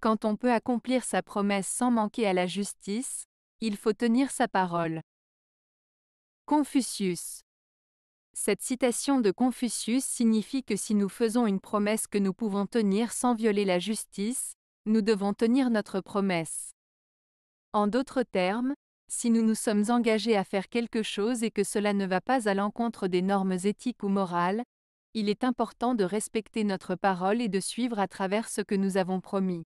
Quand on peut accomplir sa promesse sans manquer à la justice, il faut tenir sa parole. Confucius. Cette citation de Confucius signifie que si nous faisons une promesse que nous pouvons tenir sans violer la justice, nous devons tenir notre promesse. En d'autres termes, si nous nous sommes engagés à faire quelque chose et que cela ne va pas à l'encontre des normes éthiques ou morales, il est important de respecter notre parole et de suivre à travers ce que nous avons promis.